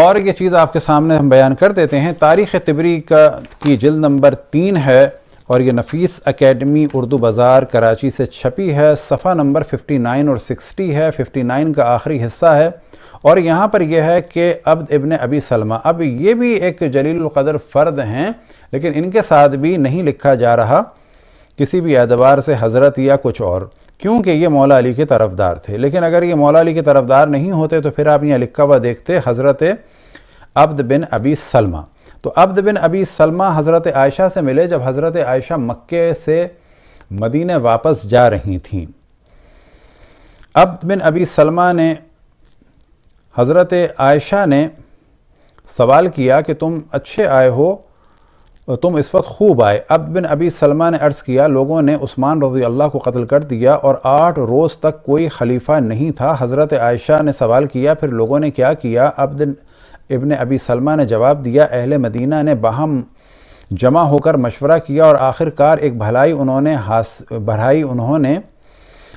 और ये चीज़ आपके सामने हम बयान कर देते हैं तारीख़ तिबरी का की जल्द नंबर तीन है और ये नफीस अकेडमी उर्दू बाज़ार कराची से छपी है सफ़ा नंबर 59 और 60 है 59 का आखिरी हिस्सा है और यहाँ पर यह है कि अब इबन अबी सलमा अब ये भी एक जलील कदर फ़र्द हैं लेकिन इनके साथ भी नहीं लिखा जा रहा किसी भी एतबार से हज़रत या कुछ और क्योंकि ये मौला अली के तरफदार थे लेकिन अगर ये मौला अली के तरफदार नहीं होते तो फिर आप यहाँ लिखा हुआ देखते हज़रत अब्द बिन अबी सलमा तो अब्द बिन अबी सलमा हज़रत आयशा से मिले जब हज़रत आयशा मक्के से मदीने वापस जा रही थीं अब्द बिन अबी सलमा ने हज़रत आयशा ने सवाल किया कि तुम अच्छे आए हो तुम इस वक्त खूब आए अब बिन अबी सलमा ने अर्ज़ किया लोगों ने उस्मान रजी अल्लाह को कत्ल कर दिया और आठ रोज़ तक कोई खलीफा नहीं था हज़रत आयशा ने सवाल किया फिर लोगों ने क्या किया अब इबन अबी सलमा ने जवाब दिया अहल मदीना ने बहम जमा होकर मशवरा किया और आखिरकार एक भलाई उन्होंने हास भलाई उन्होंने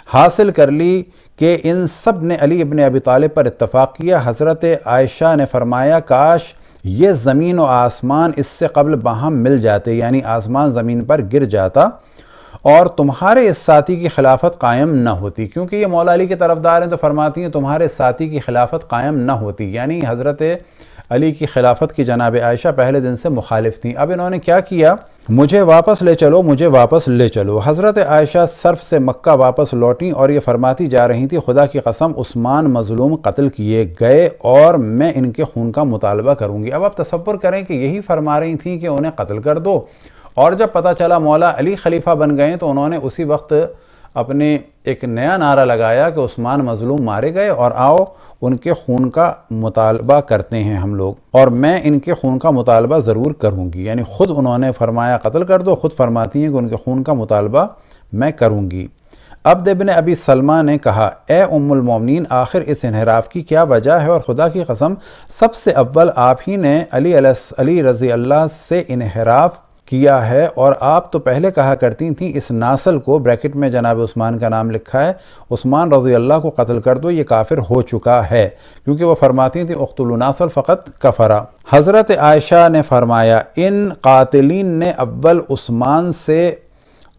हासिल कर ली कि इन सब ने अली इबन अबी तालिब पर इतफ़ाक़ किया हज़रत आयशा ने फरमाया काश ये ज़मीन व आसमान इससे कबल बाहम मिल जाते यानी आसमान ज़मीन पर गिर जाता और तुम्हारे इस साथी की खिलाफत कायम न होती क्योंकि ये मौलाली के तरफदार हैं तो फरमाती हैं तुम्हारे साथी की खिलाफत कायम न होती यानी हज़रत अली की खिलाफत की जनाब आयशा पहले दिन से मुखालिफ थी अब इन्होंने क्या किया मुझे वापस ले चलो मुझे वापस ले चलो हज़रत आयशा सर्फ से मक्का वापस लौटी और ये फरमाती जा रही थी खुदा की कसम उस्मान मजलूम कत्ल किए गए और मैं इनके खून का मुतालबा करूँगी अब आप तस्वुर करें कि यही फरमा रही थी कि उन्हें कत्ल कर दो और जब पता चला मौला अली खलीफा बन गए तो उन्होंने उसी वक्त अपने एक नया नारा लगाया कि उस्मान मज़लूम मारे गए और आओ उनके खून का मुतालबा करते हैं हम लोग और मैं इनके खून का मुतालबा ज़रूर करूँगी यानी ख़ुद उन्होंने फरमाया कत्ल कर दो ख़ुद फरमाती हैं कि उनके खून का मुतालबा मैं करूँगी अब्दबिन अबी सलमा ने कहा ए उमुलमोमिन आखिर इस इनहराफ की क्या वजह है और खुदा की कसम सबसे अव्वल आप ही ने अली अली रज़ी अल्लाह से इनहराफ किया है और आप तो पहले कहा करती थी इस नासल को ब्रैकेट में जनाब उस्मान का नाम लिखा है उस्मान रजी अल्लाह को कत्ल कर दो ये काफिर हो चुका है क्योंकि वह फरमाती थी उख्तुलनासल फ़कत कफरा हज़रत आयशा ने फरमाया इन कातिलीन ने अव्वल उस्मान से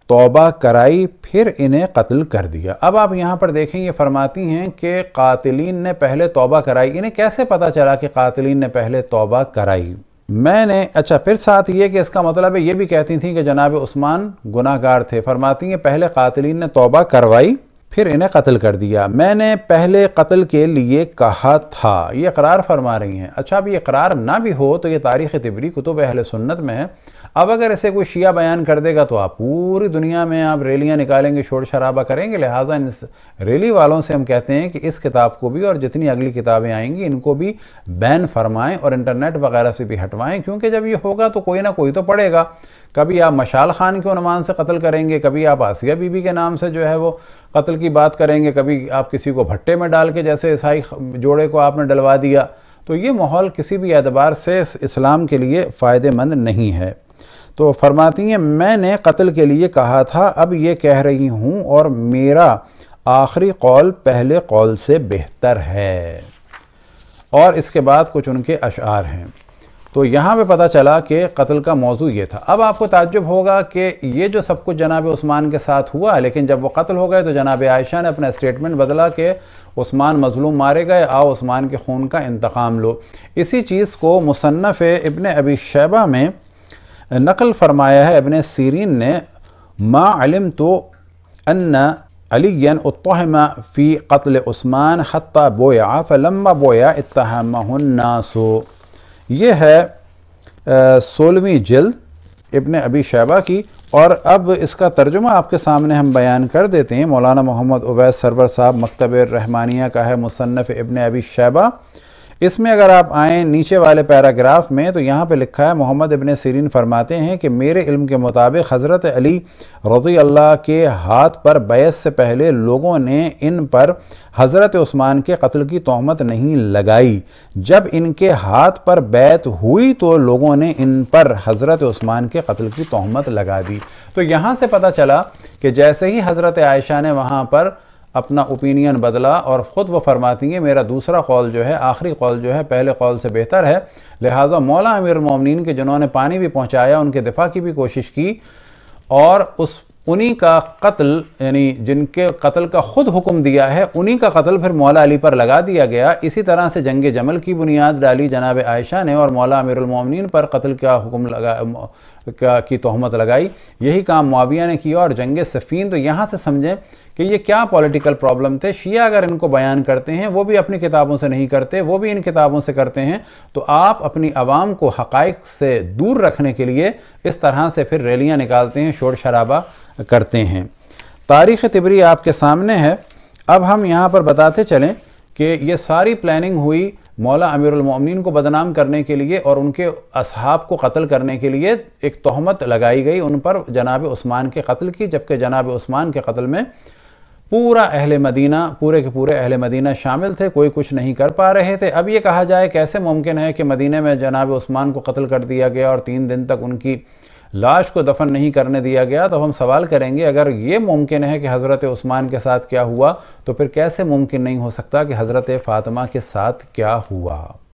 तोबा कराई फिर इन्हें कत्ल कर दिया अब आप यहाँ पर देखें ये फरमाती हैं कि कातिलीन ने पहले तोबा कराई इन्हें कैसे पता चला कि कातिलीन ने पहले तोबा कराई मैंने अच्छा फिर साथ ये कि इसका मतलब है ये भी कहती थी कि जनाब उस्मान गुनागार थे फरमाती हैं पहले कातलीन ने तोबा करवाई फिर इन्हें कत्ल कर दिया मैंने पहले कत्ल के लिए कहा था ये करार फरमा रही हैं अच्छा अब ये करार ना भी हो तो ये तारीख़ तिबरी कुतुब अहल सुन्नत में है अब अगर ऐसे कोई शिया बयान कर देगा तो आप पूरी दुनिया में आप रैलियाँ निकालेंगे शोर शराबा करेंगे लिहाजा इन रैली वालों से हम कहते हैं कि इस किताब को भी और जितनी अगली किताबें आएंगी इनको भी बैन फरमाएं और इंटरनेट वगैरह से भी हटवाएं क्योंकि जब ये होगा तो कोई ना कोई तो पढ़ेगा कभी आप मशाल खान के अनुमान से कत्ल करेंगे कभी आप आसिया बीबी के नाम से जो है वो कत्ल की बात करेंगे कभी आप किसी को भट्टे में डाल के जैसे ईसाई जोड़े को आपने डलवा दिया तो ये माहौल किसी भी एतबार से इस्लाम के लिए फ़ायदेमंद नहीं है तो फरमाती हैं मैंने कत्ल के लिए कहा था अब ये कह रही हूँ और मेरा आखिरी कौल पहले कौल से बेहतर है और इसके बाद कुछ उनके अशार हैं तो यहाँ पे पता चला कि कत्ल का मौजू ये था अब आपको ताज्जुब होगा कि ये जो सब कुछ जनाब उस्मान के साथ हुआ लेकिन जब वो कत्ल हो गए तो जनाब आयशा ने अपना स्टेटमेंट बदला कि उस्मान मजलूम मारे गए आओ उस्मान के खून का इंतकाम लो इसी चीज़ को मुसनफ़ इबन अबी शैबा में नकल फरमाया है अबन सीरीन ने मा अलम तो अन्ना अलियन फ़ी कत्ल उस्मान हती बोया फ़लम्बा बोया इतहमनासो ये है सोलहवीं जल्द इबन अबी शैबा की और अब इसका तर्जुमा आपके सामने हम बयान कर देते हैं मौलाना मोहम्मद उवैस सरवर साहब मकतब रहमानिया का है मुसनफ़ इबन अबी शैबा इसमें अगर आप आएँ नीचे वाले पैराग्राफ में तो यहाँ पे लिखा है मोहम्मद इबन सीरीन फरमाते हैं कि मेरे इल्म के मुताबिक हज़रत अली रज़ी अल्लाह के हाथ पर बैस से पहले लोगों ने इन पर हज़रत उस्मान के कत्ल की तहमत नहीं लगाई जब इनके हाथ पर बैत हुई तो लोगों ने इन पर हज़रत उस्मान के कत्ल की तहमत लगा दी तो यहाँ से पता चला कि जैसे ही हज़रत आयशा ने वहाँ पर अपना ओपिनियन बदला और ख़ुद वह फरमाती हैं मेरा दूसरा कौल जो है आखिरी कौल जो है पहले कौल से बेहतर है लिहाजा मौला अमीर ममिन के जिन्होंने पानी भी पहुँचाया उनके दिफा की भी कोशिश की और उस उन्हीं का कत्ल यानी जिनके कत्ल का ख़ुद हुक्म दिया है उन्हीं का कत्ल फिर मौला अली पर लगा दिया गया इसी तरह से जंग जमल की बुनियाद डाली जनाब आयशा ने और मौला अमीरमिन पर कत्ल का हुक्म लगा का, की तहमत लगाई यही काम माविया ने किया और जंग सफ़ीन तो यहाँ से समझें कि ये क्या पॉलिटिकल प्रॉब्लम थे शिया अगर इनको बयान करते हैं वो भी अपनी किताबों से नहीं करते वो भी इन किताबों से करते हैं तो आप अपनी आवाम को हक़ से दूर रखने के लिए इस तरह से फिर रैलियाँ निकालते हैं शोर शराबा करते हैं तारीख़ तिबरी आपके सामने है अब हम यहाँ पर बताते चलें कि ये सारी प्लानिंग हुई मौला अमीरमिन को बदनाम करने के लिए और उनके असहाब को कत्ल करने के लिए एक तहमत लगाई गई उन पर जनाब उस्मान के कत्ल की जबकि जनाब उस्मान के कत्ल में पूरा अहल मदीना पूरे के पूरे अहल मदीना शामिल थे कोई कुछ नहीं कर पा रहे थे अब ये कहा जाए कैसे मुमकिन है कि मदीने में जनाब उस्मान को कत्ल कर दिया गया और तीन दिन तक उनकी लाश को दफन नहीं करने दिया गया तो हम सवाल करेंगे अगर ये मुमकिन है कि हज़रत उस्मान के साथ क्या हुआ तो फिर कैसे मुमकिन नहीं हो सकता कि हज़रत फ़ातिमा के साथ क्या हुआ